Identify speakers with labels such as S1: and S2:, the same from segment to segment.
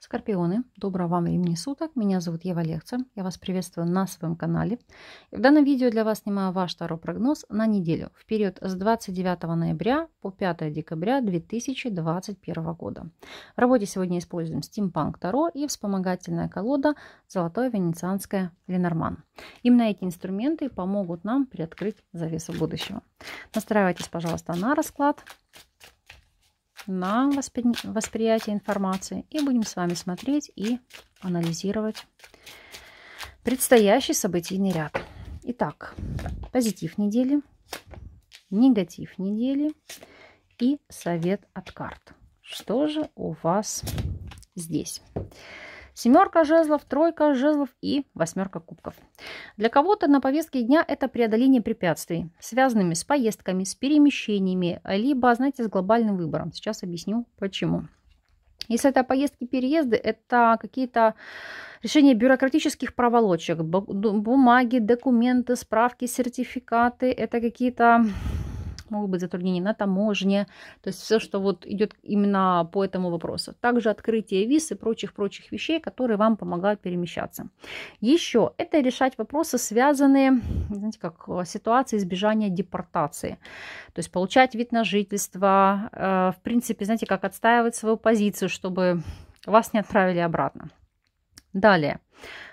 S1: Скорпионы, доброго вам времени суток. Меня зовут Ева Лехца. Я вас приветствую на своем канале. в данном видео для вас снимаю ваш таро-прогноз на неделю в период с 29 ноября по 5 декабря 2021 года. В работе сегодня используем стимпанк таро и вспомогательная колода «Золотое венецианское Ленорман». Именно эти инструменты помогут нам приоткрыть завесу будущего. Настраивайтесь, пожалуйста, на расклад на воспри... восприятие информации. И будем с вами смотреть и анализировать предстоящий событийный ряд. Итак, позитив недели, негатив недели и совет от карт. Что же у вас здесь? Семерка жезлов, тройка жезлов и восьмерка кубков. Для кого-то на повестке дня это преодоление препятствий, связанными с поездками, с перемещениями, либо, знаете, с глобальным выбором. Сейчас объясню, почему. Если это поездки, переезды, это какие-то решения бюрократических проволочек, бумаги, документы, справки, сертификаты, это какие-то могут быть затруднения на таможне, то есть все, что вот идет именно по этому вопросу. Также открытие виз и прочих-прочих вещей, которые вам помогают перемещаться. Еще это решать вопросы, связанные, знаете, как э, ситуация избежания депортации, то есть получать вид на жительство, э, в принципе, знаете, как отстаивать свою позицию, чтобы вас не отправили обратно. Далее.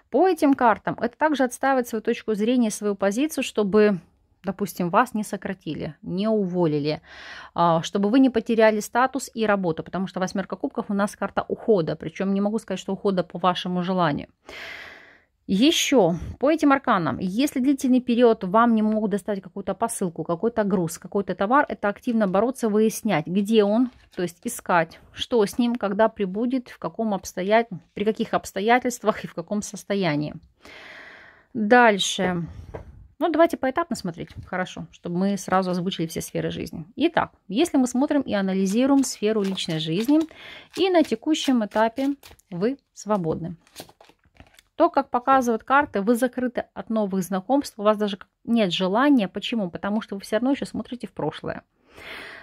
S1: По этим картам это также отстаивать свою точку зрения, свою позицию, чтобы допустим, вас не сократили, не уволили, а, чтобы вы не потеряли статус и работу, потому что восьмерка кубков у нас карта ухода, причем не могу сказать, что ухода по вашему желанию. Еще по этим арканам, если длительный период вам не могут достать какую-то посылку, какой-то груз, какой-то товар, это активно бороться, выяснять, где он, то есть искать, что с ним, когда прибудет, в каком обстоят... при каких обстоятельствах и в каком состоянии. Дальше. Ну, давайте поэтапно смотреть, хорошо, чтобы мы сразу озвучили все сферы жизни. Итак, если мы смотрим и анализируем сферу личной жизни, и на текущем этапе вы свободны. То, как показывают карты, вы закрыты от новых знакомств, у вас даже нет желания. Почему? Потому что вы все равно еще смотрите в прошлое.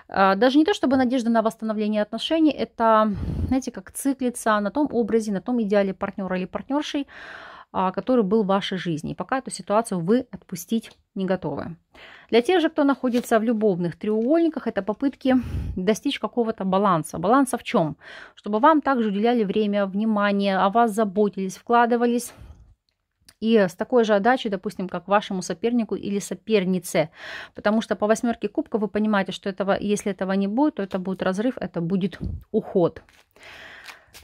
S1: А, даже не то, чтобы надежда на восстановление отношений, это, знаете, как циклиться на том образе, на том идеале партнера или партнершей, а, который был в вашей жизни. И пока эту ситуацию вы отпустить не готовы. Для тех же, кто находится в любовных треугольниках, это попытки достичь какого-то баланса. Баланса в чем? Чтобы вам также уделяли время, внимание, о вас заботились, вкладывались и с такой же отдачей, допустим, как вашему сопернику или сопернице. Потому что по восьмерке кубка вы понимаете, что этого, если этого не будет, то это будет разрыв, это будет уход.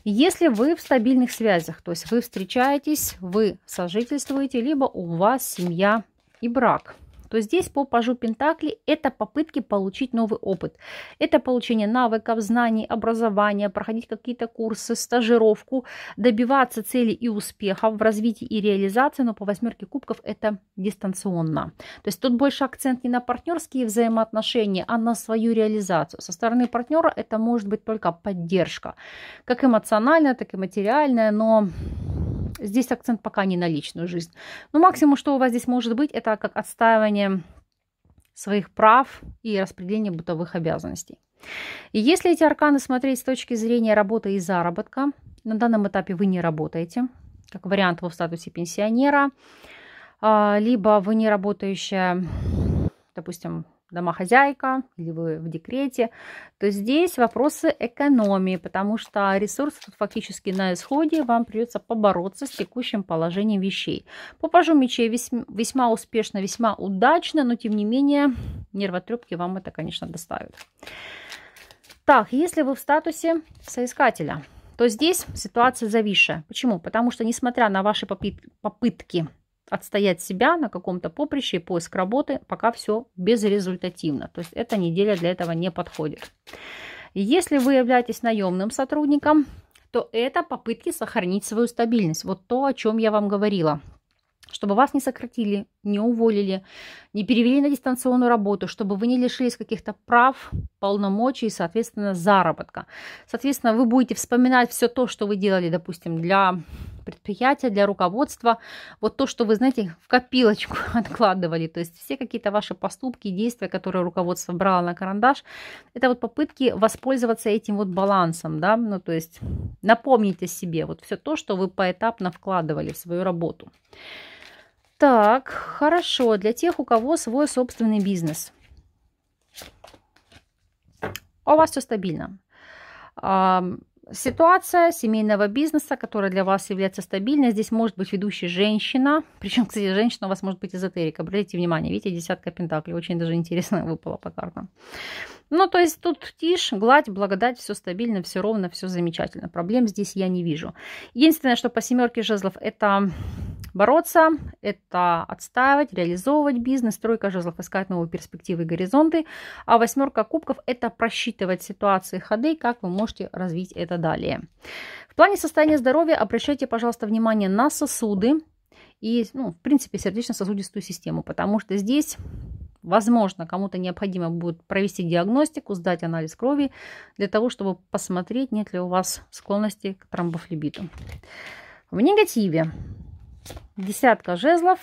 S1: Если вы в стабильных связях, то есть вы встречаетесь, вы сожительствуете, либо у вас семья и брак – то здесь по пажу Пентакли это попытки получить новый опыт. Это получение навыков, знаний, образования, проходить какие-то курсы, стажировку, добиваться целей и успехов в развитии и реализации, но по восьмерке кубков это дистанционно. То есть тут больше акцент не на партнерские взаимоотношения, а на свою реализацию. Со стороны партнера это может быть только поддержка, как эмоциональная, так и материальная, но Здесь акцент пока не на личную жизнь. Но максимум, что у вас здесь может быть, это как отстаивание своих прав и распределение бытовых обязанностей. И если эти арканы смотреть с точки зрения работы и заработка, на данном этапе вы не работаете, как вариант вы в статусе пенсионера, а, либо вы не работающая, допустим, домохозяйка или вы в декрете, то здесь вопросы экономии, потому что ресурс тут фактически на исходе, вам придется побороться с текущим положением вещей. По пажу мечей весьма, весьма успешно, весьма удачно, но тем не менее нервотрепки вам это, конечно, доставит. Так, если вы в статусе соискателя, то здесь ситуация зависшая. Почему? Потому что, несмотря на ваши попытки отстоять себя на каком-то поприще и поиск работы, пока все безрезультативно. То есть эта неделя для этого не подходит. Если вы являетесь наемным сотрудником, то это попытки сохранить свою стабильность. Вот то, о чем я вам говорила. Чтобы вас не сократили, не уволили, не перевели на дистанционную работу, чтобы вы не лишились каких-то прав, полномочий, соответственно, заработка. Соответственно, вы будете вспоминать все то, что вы делали, допустим, для предприятия, для руководства, вот то, что вы, знаете, в копилочку откладывали, то есть все какие-то ваши поступки, действия, которые руководство брало на карандаш, это вот попытки воспользоваться этим вот балансом, да, ну то есть напомните себе вот все то, что вы поэтапно вкладывали в свою работу. Так, хорошо, для тех, у кого свой собственный бизнес – а у вас все стабильно. Ситуация семейного бизнеса, которая для вас является стабильной. Здесь может быть ведущая женщина. Причем, кстати, женщина у вас может быть эзотерика. Обратите внимание, видите, десятка пентаклей. Очень даже интересно выпала по картам. Ну, то есть тут тишь, гладь, благодать, все стабильно, все ровно, все замечательно. Проблем здесь я не вижу. Единственное, что по семерке жезлов, это бороться, это отстаивать, реализовывать бизнес, тройка жезлов искать новые перспективы и горизонты, а восьмерка кубков это просчитывать ситуации, ходы, как вы можете развить это далее. В плане состояния здоровья обращайте, пожалуйста, внимание на сосуды и, ну, в принципе, сердечно-сосудистую систему, потому что здесь Возможно, кому-то необходимо будет провести диагностику, сдать анализ крови для того, чтобы посмотреть, нет ли у вас склонности к тромбофлебиту. В негативе десятка жезлов,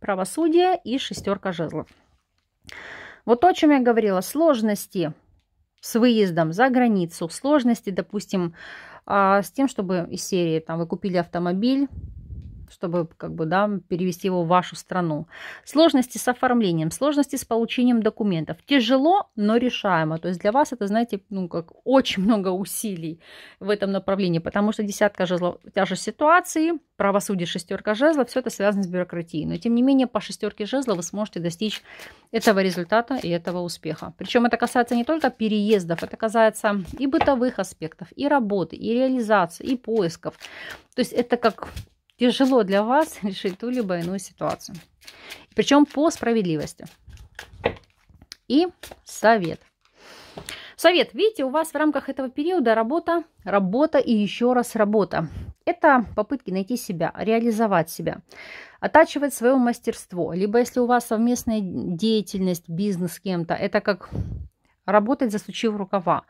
S1: правосудие и шестерка жезлов. Вот то, о чем я говорила, сложности с выездом за границу, сложности, допустим, а, с тем, чтобы из серии там вы купили автомобиль, чтобы как бы, да, перевести его в вашу страну. Сложности с оформлением, сложности с получением документов. Тяжело, но решаемо. То есть для вас это, знаете, ну, как очень много усилий в этом направлении, потому что десятка жезлов тяжесть ситуации, правосудие шестерка жезлов, все это связано с бюрократией. Но тем не менее по шестерке жезлов вы сможете достичь этого результата и этого успеха. Причем это касается не только переездов, это касается и бытовых аспектов, и работы, и реализации, и поисков. То есть это как тяжело для вас решить ту либо иную ситуацию. Причем по справедливости. И совет. Совет. Видите, у вас в рамках этого периода работа, работа и еще раз работа. Это попытки найти себя, реализовать себя, оттачивать свое мастерство. Либо если у вас совместная деятельность, бизнес с кем-то, это как работать, засучив рукава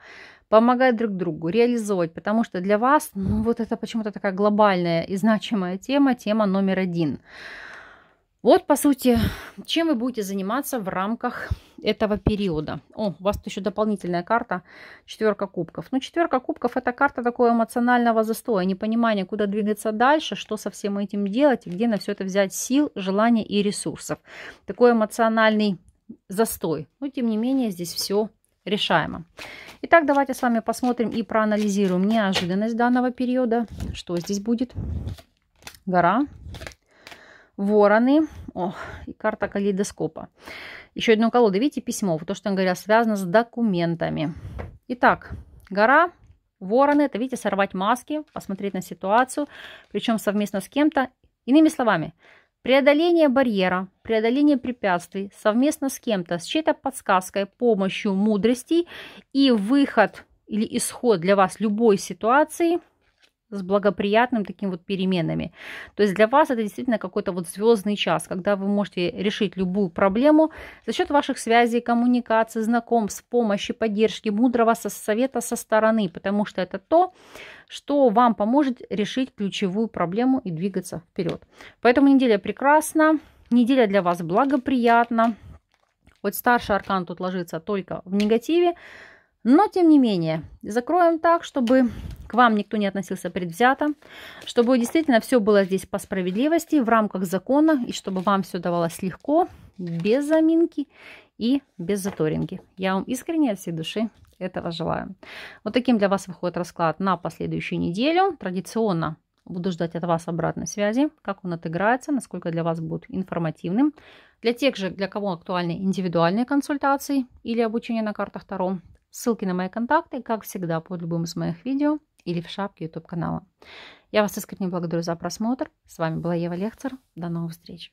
S1: помогать друг другу, реализовывать, потому что для вас, ну вот это почему-то такая глобальная и значимая тема, тема номер один. Вот, по сути, чем вы будете заниматься в рамках этого периода. О, у вас тут еще дополнительная карта, четверка кубков. Ну, четверка кубков – это карта такого эмоционального застоя, непонимания, куда двигаться дальше, что со всем этим делать, где на все это взять сил, желания и ресурсов. Такой эмоциональный застой. Но, тем не менее, здесь все решаемо. Итак, давайте с вами посмотрим и проанализируем неожиданность данного периода. Что здесь будет? Гора, вороны, о, и карта калейдоскопа. Еще одну колоду, видите, письмо, то, что я говорила, связано с документами. Итак, гора, вороны, это, видите, сорвать маски, посмотреть на ситуацию, причем совместно с кем-то. Иными словами, Преодоление барьера, преодоление препятствий совместно с кем-то, с чьей-то подсказкой, помощью, мудростей и выход или исход для вас любой ситуации – с благоприятным таким вот переменами. То есть для вас это действительно какой-то вот звездный час, когда вы можете решить любую проблему за счет ваших связей, коммуникации, знакомств, помощи, поддержки, мудрого со совета со стороны, потому что это то, что вам поможет решить ключевую проблему и двигаться вперед. Поэтому неделя прекрасна, неделя для вас благоприятна. Вот старший аркан тут ложится только в негативе, но, тем не менее, закроем так, чтобы к вам никто не относился предвзято, чтобы действительно все было здесь по справедливости, в рамках закона, и чтобы вам все давалось легко, без заминки и без заторинги. Я вам искренне от всей души этого желаю. Вот таким для вас выходит расклад на последующую неделю. Традиционно буду ждать от вас обратной связи, как он отыграется, насколько для вас будет информативным. Для тех же, для кого актуальны индивидуальные консультации или обучение на картах Таро, Ссылки на мои контакты, как всегда, под любым из моих видео или в шапке YouTube канала. Я вас искренне благодарю за просмотр. С вами была Ева Лехцер. До новых встреч!